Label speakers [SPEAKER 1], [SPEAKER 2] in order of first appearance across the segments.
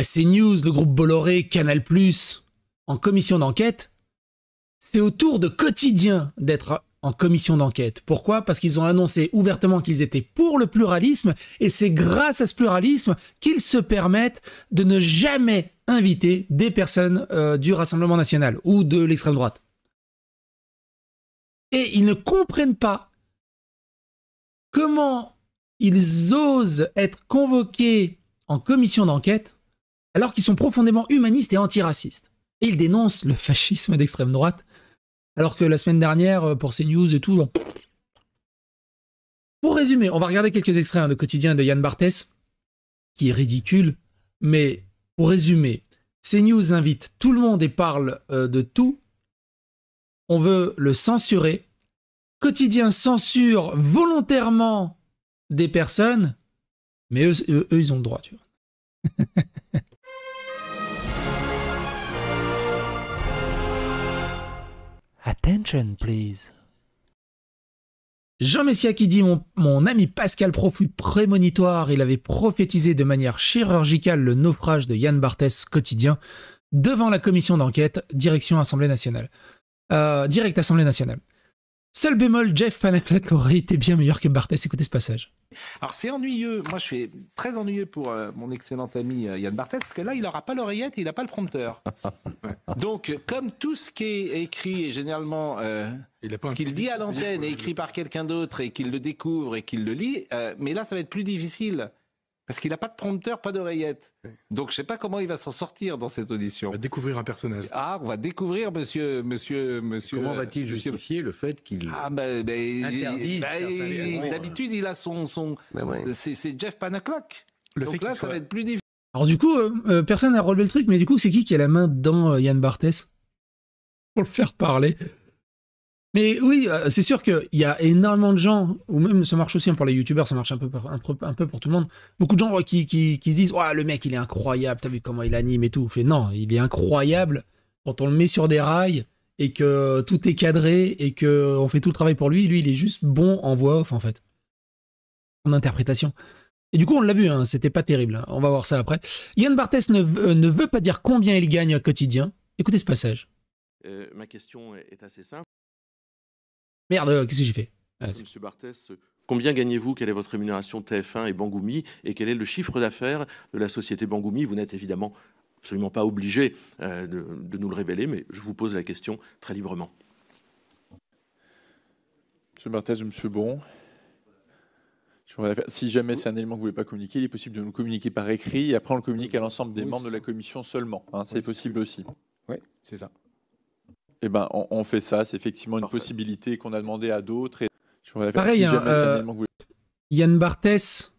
[SPEAKER 1] CNews, le groupe Bolloré, Canal+, en commission d'enquête, c'est au tour de Quotidien d'être en commission d'enquête. Pourquoi Parce qu'ils ont annoncé ouvertement qu'ils étaient pour le pluralisme et c'est grâce à ce pluralisme qu'ils se permettent de ne jamais inviter des personnes euh, du Rassemblement national ou de l'extrême droite. Et ils ne comprennent pas comment ils osent être convoqués en commission d'enquête alors qu'ils sont profondément humanistes et antiracistes. Et ils dénoncent le fascisme d'extrême droite, alors que la semaine dernière, euh, pour CNews et tout, Pour résumer, on va regarder quelques extraits hein, de Quotidien de Yann Barthès, qui est ridicule, mais pour résumer, CNews invite tout le monde et parle euh, de tout. On veut le censurer. Quotidien censure volontairement des personnes, mais eux, eux ils ont le droit, tu vois. Attention, please. Jean Messia qui dit mon, ami Pascal Profut prémonitoire, il avait prophétisé de manière chirurgicale le naufrage de Yann Barthès quotidien devant la commission d'enquête, direction Assemblée nationale. Euh, direct Assemblée nationale. Seul bémol, Jeff Panaclac aurait été bien meilleur que Barthès. Écoutez ce passage.
[SPEAKER 2] Alors c'est ennuyeux, moi je suis très ennuyeux pour euh, mon excellent ami euh, Yann Barthès, parce que là il n'aura pas l'oreillette et il n'a pas le prompteur. Donc comme tout ce qui est écrit et généralement euh, ce qu'il dit à l'antenne est écrit par quelqu'un d'autre et qu'il le découvre et qu'il le lit, mais là ça va être plus difficile parce qu'il n'a pas de prompteur, pas d'oreillette. Donc je ne sais pas comment il va s'en sortir dans cette audition. On va découvrir un personnage. Ah, on va découvrir monsieur. monsieur, monsieur comment va-t-il justifier le fait qu'il. Ah, bah, bah, bah, D'habitude,
[SPEAKER 3] il a son. son... C'est Jeff
[SPEAKER 2] Panaclock. Le Donc fait là, ça va être plus difficile.
[SPEAKER 1] Alors du coup, euh, euh, personne n'a relevé le truc, mais du coup, c'est qui qui a la main dans euh, Yann Barthès Pour le faire parler. Mais oui, euh, c'est sûr qu'il y a énormément de gens, ou même ça marche aussi hein, pour les youtubeurs, ça marche un peu, pour, un, peu pour tout le monde, beaucoup de gens qui, se disent le mec il est incroyable, t'as vu comment il anime et tout. non, il est incroyable quand on le met sur des rails et que tout est cadré et qu'on fait tout le travail pour lui. Lui, il est juste bon en voix off en fait, en interprétation. Et du coup, on l'a vu, hein, c'était pas terrible. Hein. On va voir ça après. Yann Barthès euh, ne, veut pas dire combien il gagne au quotidien. Écoutez ce passage. Euh, ma question est assez simple. Merde, euh, qu'est-ce que j'ai fait ah, Monsieur Barthès,
[SPEAKER 2] Combien gagnez-vous Quelle est votre rémunération TF1 et Bangoumi Et quel est le chiffre d'affaires de la société Bangoumi Vous n'êtes évidemment absolument pas obligé euh, de, nous le révéler, mais je vous pose la question très librement. Monsieur Barthès, Monsieur Bon. Si jamais c'est un élément que vous ne voulez pas communiquer, il est possible de nous communiquer par écrit et après on le communique à l'ensemble des membres de la commission seulement. Hein. c'est possible aussi. Oui, c'est ça. Eh ben, on, fait ça. C'est effectivement une possibilité qu'on a demandé à d'autres. Et... Pareil, hein, euh,
[SPEAKER 1] Yann Barthès,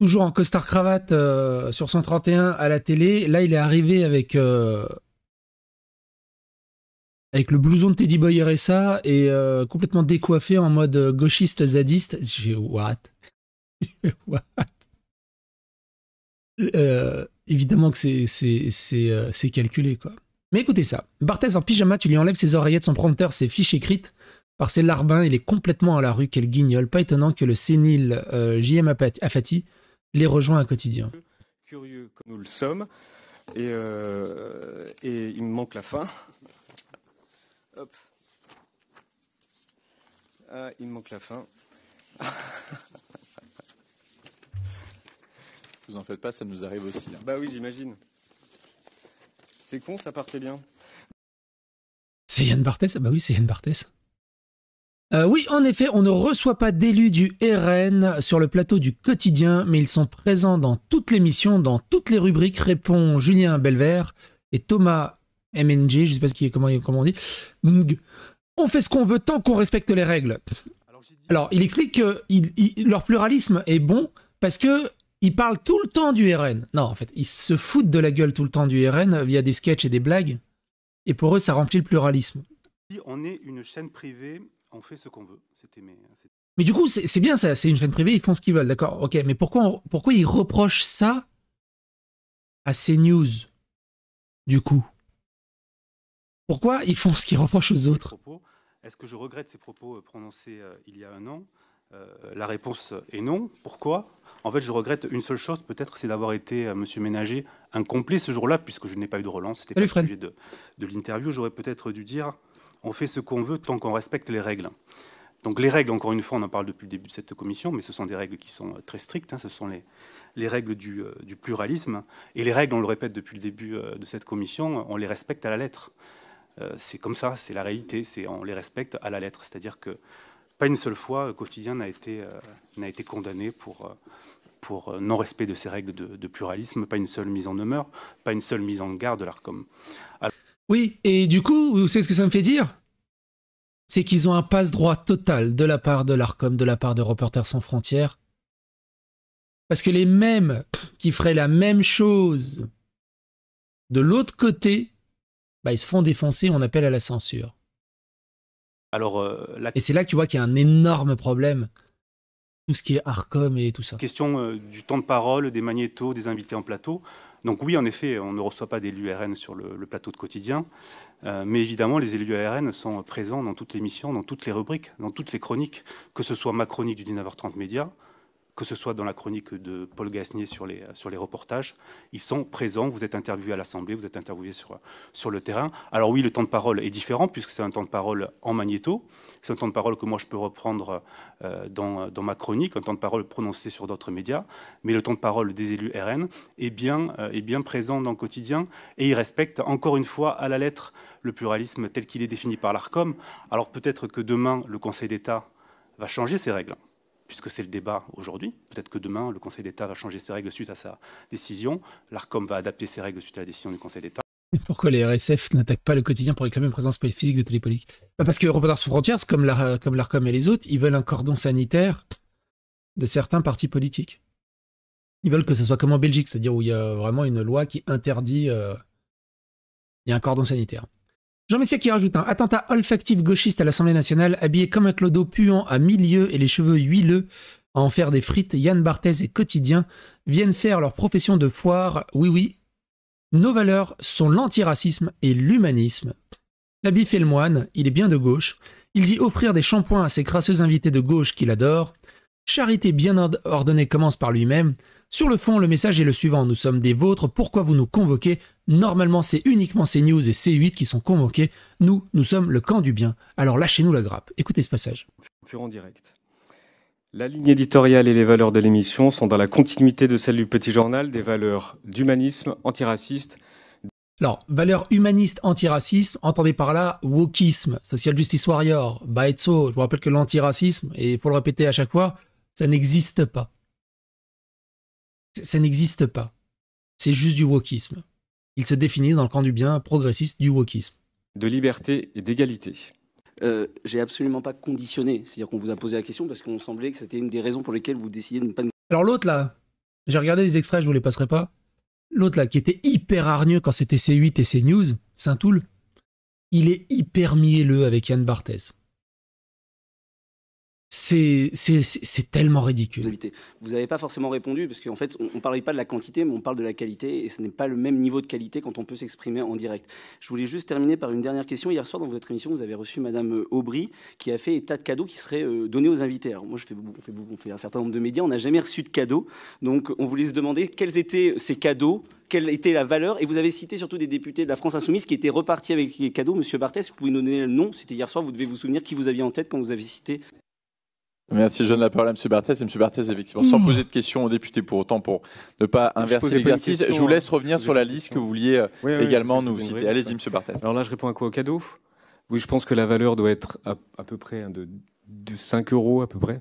[SPEAKER 1] toujours en costard cravate euh, sur 131 à la télé. Là, il est arrivé avec euh, avec le blouson de Teddy Boy ça, et complètement décoiffé en mode gauchiste zadiste. J'ai what? what? évidemment que c'est calculé quoi. Mais écoutez ça. Barthez en pyjama, tu lui enlèves ses oreillettes, son prompteur, ses fiches écrites. Par ses larbins, il est complètement à la rue, quel guignol. Pas étonnant que le sénile euh, JM Afati les rejoint à quotidien.
[SPEAKER 2] Curieux comme nous le sommes. Euh, et, il me manque la fin. Hop. Ah, il me manque la fin. Vous en faites pas, ça nous arrive aussi. Hein. Bah oui, j'imagine. C'est con, ça partait bien.
[SPEAKER 1] C'est Yann Barthès ah bah oui, c'est Yann Barthès. Euh, oui, en effet, on ne reçoit pas d'élus du RN sur le plateau du quotidien, mais ils sont présents dans toutes les missions, dans toutes les rubriques, répond Julien Belvert et Thomas MNG, je sais pas ce qui est, comment, on dit. On fait ce qu'on veut tant qu'on respecte les règles. Alors, il explique que leur pluralisme est bon parce que ils parlent tout le temps du RN. Non, en fait, ils se foutent de la gueule tout le temps du RN via des sketchs et des blagues. Et pour eux, ça remplit le pluralisme.
[SPEAKER 3] Si On est une chaîne privée, on fait ce qu'on veut.
[SPEAKER 1] Mais du coup, c'est bien ça, c'est une chaîne privée, ils font ce qu'ils veulent, d'accord Ok, mais pourquoi, pourquoi ils reprochent ça à News du coup Pourquoi ils font ce qu'ils reprochent aux autres
[SPEAKER 3] Est-ce que je regrette ces propos euh, prononcés euh, il y a un an euh, la réponse est non. Pourquoi En fait, je regrette une seule chose, peut-être, c'est d'avoir été, euh, Monsieur Ménager, incomplet ce jour-là, puisque je n'ai pas eu de relance. C'était pas le sujet de, l'interview. J'aurais peut-être dû dire on fait ce qu'on veut tant qu'on respecte les règles. Donc les règles, encore une fois, on en parle depuis le début de cette commission, mais ce sont des règles qui sont euh, très strictes, hein. ce sont les, règles du, pluralisme. Et les règles, on le répète depuis le début de cette commission, on les respecte à la lettre. c'est comme ça, c'est la réalité, on les respecte à la lettre. C'est-à-dire que pas une seule fois, euh, Quotidien n'a été, euh, été condamné pour, euh, pour non-respect de ses règles de, pluralisme, pas une seule mise en demeure, pas une seule mise en garde de l'ARCOM.
[SPEAKER 1] Oui, et du coup, vous savez ce que ça me fait dire C'est qu'ils ont un passe-droit total de la part de l'ARCOM, de la part de Reporters sans frontières. Parce que les mêmes qui feraient la même chose de l'autre côté, bah, ils se font défoncer, on appelle à la censure.
[SPEAKER 3] Euh,
[SPEAKER 1] et c'est là que tu vois qu'il y a un énorme problème. Tout ce qui est Arcom et tout ça.
[SPEAKER 3] Question euh, du temps de parole, des magnétos, des invités en plateau. Donc oui, en effet, on ne reçoit pas d'élus RN sur le, plateau de quotidien, euh, mais évidemment, les élus RN sont présents dans toutes les missions, dans toutes les rubriques, dans toutes les chroniques, que ce soit ma chronique du 19h30 Média, que ce soit dans la chronique de Paul Gasnier sur les, sur les reportages. Ils sont présents, vous êtes interviewé à l'Assemblée, vous êtes interviewé sur, sur le terrain. Alors oui, le temps de parole est différent, puisque c'est un temps de parole en magnéto. C'est un temps de parole que moi, je peux reprendre euh, dans, ma chronique, un temps de parole prononcé sur d'autres médias. Mais le temps de parole des élus RN est bien, euh, est bien présent dans le quotidien et il respecte encore une fois à la lettre le pluralisme tel qu'il est défini par l'ARCOM. Alors peut-être que demain, le Conseil d'État va changer ses règles puisque c'est le débat aujourd'hui. Peut-être que demain, le Conseil d'État va changer ses règles suite à sa décision. L'ARCOM va adapter ses règles suite à la décision du Conseil d'État.
[SPEAKER 1] Pourquoi les RSF n'attaquent pas le quotidien pour réclamer une présence physique de télépolitique bah Parce que Reporters sous frontières, comme l'ARCOM et les autres, ils veulent un cordon sanitaire de certains partis politiques. Ils veulent que ce soit comme en Belgique, c'est-à-dire où il y a vraiment une loi qui interdit. Euh, il y a un cordon sanitaire. Jean Messia qui rajoute un attentat olfactif gauchiste à l'Assemblée nationale, habillé comme un clodo puant à milieu et les cheveux huileux à en faire des frites, Yann Barthès et Quotidien viennent faire leur profession de foire. Oui, oui, nos valeurs sont l'antiracisme et l'humanisme. L'habit fait le moine, il est bien de gauche. Il dit offrir des shampoings à ses crasseux invités de gauche qu'il adore. Charité bien ordonnée commence par lui-même. Sur le fond, le message est le suivant, nous sommes des vôtres, pourquoi vous nous convoquez Normalement, c'est uniquement CNews et C8 qui sont convoqués. Nous, nous sommes le camp du bien. Alors lâchez-nous la grappe. Écoutez ce passage.
[SPEAKER 2] Concurrent direct. La ligne éditoriale et les valeurs de l'émission sont dans la continuité de celle du petit journal, des valeurs d'humanisme, antiraciste,
[SPEAKER 1] alors, valeurs humanistes antiracistes. entendez par là wokisme, social justice warrior, baetso, je vous rappelle que l'antiracisme, et il faut le répéter à chaque fois, ça n'existe pas. Ça n'existe pas. C'est juste du wokisme. Ils se définissent dans le camp du bien progressiste du wokisme.
[SPEAKER 2] De liberté et d'égalité. Euh, j'ai absolument pas conditionné. C'est-à-dire qu'on vous a posé la question parce qu'on semblait que c'était une des raisons pour lesquelles vous décidiez de ne pas.
[SPEAKER 1] Alors l'autre là, j'ai regardé les extraits, je vous les passerai pas. L'autre là, qui était hyper hargneux quand c'était C8 et CNews, Saint-Toul, il est hyper mielleux avec Yann Barthès. C'est tellement ridicule.
[SPEAKER 2] Vous n'avez pas forcément répondu, parce qu'en fait, on ne parlait pas de la quantité, mais on parle de la qualité, et ce n'est pas le même niveau de qualité quand on peut s'exprimer en direct. Je voulais juste terminer par une dernière question. Hier soir, dans votre émission, vous avez reçu Madame euh, Aubry, qui a fait tas de cadeaux qui seraient euh, donnés aux invités. moi, je fais, on, fait, on fait un certain nombre de médias, on n'a jamais reçu de cadeaux, donc on voulait se demander quels étaient ces cadeaux quelle était la valeur. Et vous avez cité surtout des députés de la France Insoumise qui étaient repartis avec les cadeaux. Monsieur Barthès, vous pouvez nous donner le nom C'était hier soir, vous devez vous souvenir qui vous aviez en tête quand vous avez cité Merci, je donne la parole à M. Barthès. M. Barthès, effectivement, sans mmh. poser de questions aux députés pour autant, pour ne pas inverser l'exercice, je vous laisse revenir hein, sur la liste que vous vouliez euh, également nous citer. Allez-y, M. Barthès. Hein. Alors là, je réponds à quoi Au cadeau Oui, je pense que la valeur doit être à, peu près hein, de, 5 euros, à peu près.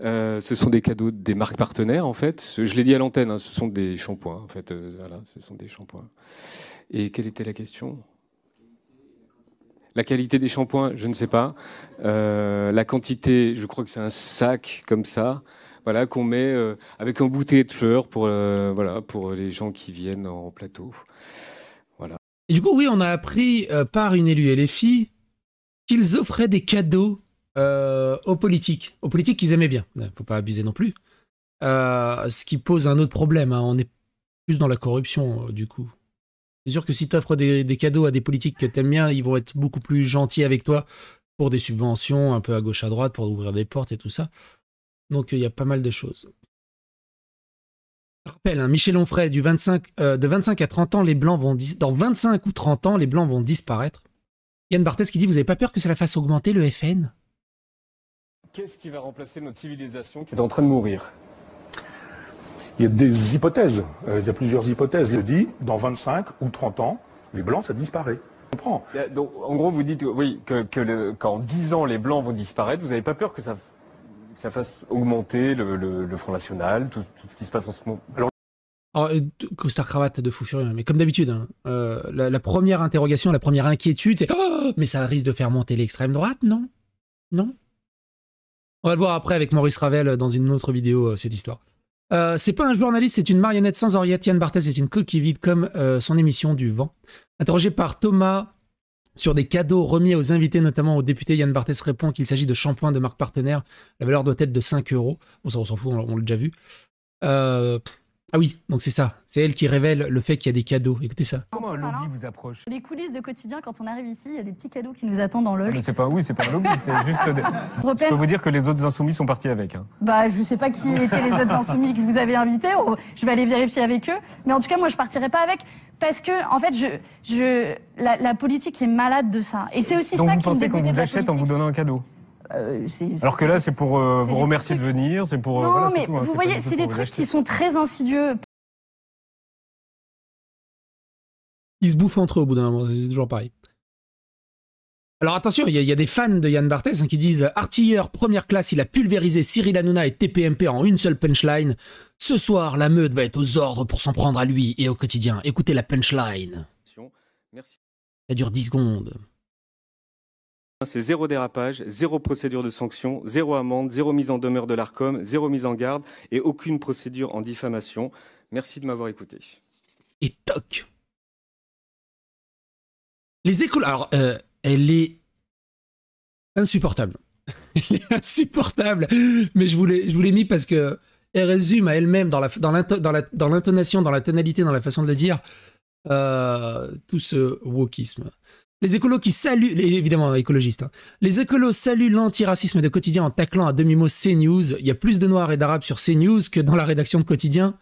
[SPEAKER 2] Euh, ce sont des cadeaux des marques partenaires, en fait. Je l'ai dit à l'antenne, ce sont des shampoings, en fait. Euh, voilà, ce sont des shampoings. Et quelle était la question la qualité des shampoings, je ne sais pas. Euh, la quantité, je crois que c'est un sac comme ça, voilà, qu'on met euh, avec un bouteille de fleurs pour, euh, voilà, pour les gens qui viennent en plateau. Voilà.
[SPEAKER 1] Et du coup, oui, on a appris par une élue et les LFI qu'ils offraient des cadeaux aux politiques, aux politiques qu'ils aimaient bien. Il faut pas abuser non plus. ce qui pose un autre problème. Hein. On est plus dans la corruption, du coup. C'est sûr que si tu offres des, cadeaux à des politiques que t'aimes bien, ils vont être beaucoup plus gentils avec toi pour des subventions un peu à gauche à droite, pour ouvrir des portes et tout ça. Donc il y a pas mal de choses. Rappel, rappelle, hein, Michel Onfray, du euh, de 25 à 30 ans, les blancs vont dans 25 ou 30 ans, les blancs vont disparaître. Yann Barthès qui dit Vous n'avez pas peur que cela fasse augmenter le FN
[SPEAKER 2] Qu'est-ce qui va remplacer notre civilisation qui
[SPEAKER 3] est en train de mourir il y a des hypothèses, euh, il y a plusieurs hypothèses. Je dis, dans 25 ou 30 ans, les blancs, ça disparaît. Comprends. Donc, en
[SPEAKER 2] gros, vous dites oui, que, quand, qu'en 10 ans, les blancs vont disparaître. Vous n'avez pas peur que ça, ça fasse augmenter le, Front National, tout, ce qui se passe en ce moment Alors, euh,
[SPEAKER 1] Costa cravate de fou furieux, hein, mais comme d'habitude, hein, euh, la, première interrogation, la première inquiétude, c'est oh, mais ça risque de faire monter l'extrême droite, non Non On va le voir après avec Maurice Ravel dans une autre vidéo, cette histoire. Euh, c'est pas un journaliste, c'est une marionnette sans oreillette. Yann Barthès est une coquille vide comme euh, son émission du vent. Interrogé par Thomas sur des cadeaux remis aux invités, notamment au député, Yann Barthès répond qu'il s'agit de shampoing de marque partenaire. La valeur doit être de 5 euros. Bon, ça, on s'en fout, on l'a déjà vu. Euh, ah oui, donc c'est ça. C'est elle qui
[SPEAKER 2] révèle le fait qu'il y a des cadeaux. Écoutez ça.
[SPEAKER 4] Comment un lobby vous approche Les coulisses de quotidien, quand on arrive ici, il y a des petits cadeaux qui nous attendent dans ne ah, sais
[SPEAKER 2] pas oui, c'est pas un lobby, c'est juste. Je peux vous dire que les autres insoumis sont partis avec. Hein.
[SPEAKER 4] Bah, je sais pas qui étaient les autres insoumis que vous avez invités. Oh, je vais aller vérifier avec eux. Mais en tout cas, moi, je ne partirai pas avec parce que, en fait, je, je... La, politique est malade de ça. Et c'est aussi ça qui me dégoûte. vous pensez qu'on vous achète en
[SPEAKER 2] vous donnant un cadeau euh, Alors que là, c'est pour euh, vous remercier de venir, c'est
[SPEAKER 1] pour. Euh, non, mais vous voyez, c'est des trucs qui sont
[SPEAKER 4] très insidieux.
[SPEAKER 1] Ils se bouffent entre eux au bout d'un moment, c'est toujours pareil. Alors attention, il y, a des fans de Yann Barthès hein, qui disent Artilleur, première classe, il a pulvérisé Cyril Hanouna et TPMP en une seule punchline. Ce soir, la meute va être aux ordres pour s'en prendre à lui et au quotidien. Écoutez la punchline. Ça dure 10 secondes.
[SPEAKER 2] C'est zéro dérapage, zéro procédure de sanction, zéro amende, zéro mise en demeure de l'ARCOM, zéro mise en garde et aucune procédure en diffamation. Merci de m'avoir écouté. Et toc Les écoles... Alors, euh,
[SPEAKER 1] elle est insupportable. elle est insupportable. Mais je vous l'ai mis parce que elle résume à elle-même dans l'intonation, dans, dans, dans, la tonalité, dans la façon de le dire, euh, tout ce wokisme. Les écolos qui saluent, évidemment écologistes, hein. les écolos saluent l'antiracisme de Quotidien en taclant à demi-mot CNews. Il y a plus de Noirs et d'Arabes sur CNews que dans la rédaction de Quotidien.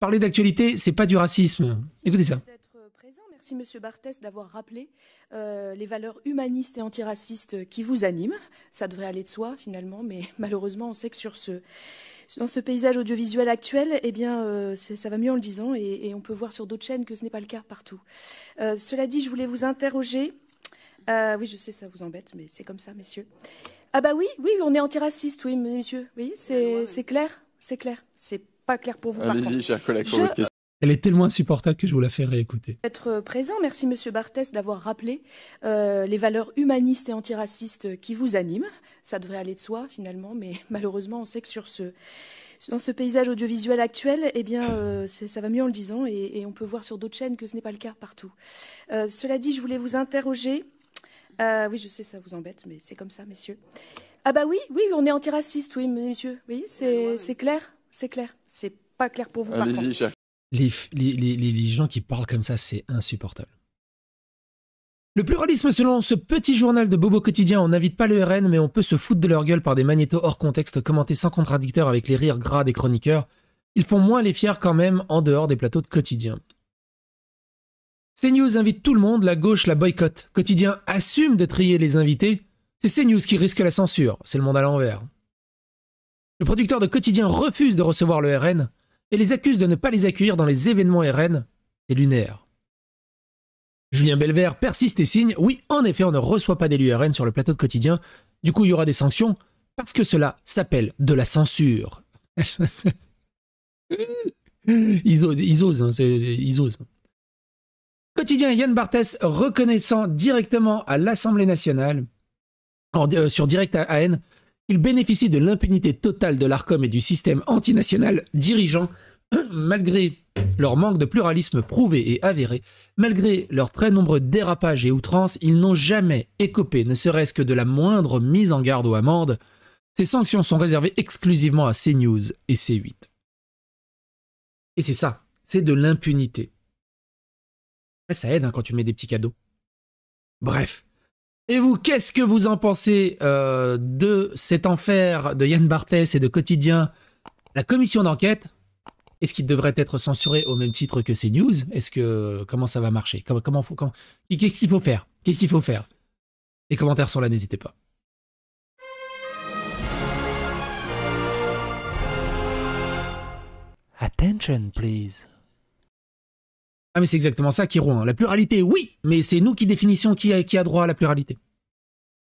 [SPEAKER 1] Parler d'actualité, c'est pas du racisme. Écoutez ça.
[SPEAKER 4] Merci Monsieur Barthès d'avoir rappelé euh, les valeurs humanistes et antiracistes qui vous animent. Ça devrait aller de soi finalement, mais malheureusement on sait que sur ce dans ce paysage audiovisuel actuel, eh bien, euh, ça va mieux en le disant, et, on peut voir sur d'autres chaînes que ce n'est pas le cas partout. Euh, cela dit, je voulais vous interroger. Euh, oui, je sais, ça vous embête, mais c'est comme ça, messieurs. Ah bah oui, oui, on est antiraciste, oui, messieurs. Oui, ah, c'est clair, c'est clair. C'est pas clair pour vous. Allez-y,
[SPEAKER 1] elle est tellement insupportable que je vous la fais réécouter.
[SPEAKER 4] Être euh, présent, merci Monsieur Barthès d'avoir rappelé euh, les valeurs humanistes et antiracistes qui vous animent. Ça devrait aller de soi finalement, mais malheureusement, on sait que sur ce dans ce paysage audiovisuel actuel, eh bien, euh, ça va mieux en le disant, et, on peut voir sur d'autres chaînes que ce n'est pas le cas partout. cela dit, je voulais vous interroger. oui, je sais, ça vous embête, mais c'est comme ça, messieurs. Ah bah oui, oui, on est antiraciste, oui, messieurs. Oui, c'est clair, c'est clair. C'est pas clair pour vous, par contre
[SPEAKER 1] les, gens qui parlent comme ça, c'est insupportable. Le pluralisme selon ce petit journal de Bobo Quotidien, on n'invite pas le RN, mais on peut se foutre de leur gueule par des magnétos hors contexte commentés sans contradicteur avec les rires gras des chroniqueurs. Ils font moins les fiers quand même en dehors des plateaux de quotidien. CNews invite tout le monde, la gauche la boycotte. Quotidien assume de trier les invités. C'est CNews qui risque la censure, c'est le monde à l'envers. Le producteur de Quotidien refuse de recevoir le RN et les accuse de ne pas les accueillir dans les événements RN, et lunaires. Julien Belvert persiste et signe, oui, en effet, on ne reçoit pas d'élus RN sur le plateau de quotidien, du coup il y aura des sanctions, parce que cela s'appelle de la censure. ils osent, ils osent, hein, Quotidien Yann Barthès reconnaissant directement à l'Assemblée nationale, euh, sur direct à AN, ils bénéficient de l'impunité totale de l'ARCOM et du système antinational dirigeant, malgré leur manque de pluralisme prouvé et avéré, malgré leurs très nombreux dérapages et outrances, ils n'ont jamais écopé ne serait-ce que de la moindre mise en garde ou amende. Ces sanctions sont réservées exclusivement à CNews et C8. Et c'est ça, c'est de l'impunité. Ça aide hein, quand tu mets des petits cadeaux. Bref, et vous, qu'est-ce que vous en pensez euh, de cet enfer de Yann Barthès et de Quotidien La commission d'enquête, est-ce qu'il devrait être censuré au même titre que ces news Est-ce que comment ça va marcher Comment, Qu'est-ce qu'il faut faire Qu'est-ce qu'il faut faire Les commentaires sont là, n'hésitez pas. Attention, please. Ah mais c'est exactement ça qui roule. Hein. La pluralité, oui, mais c'est nous qui définissons qui qui a droit à la pluralité.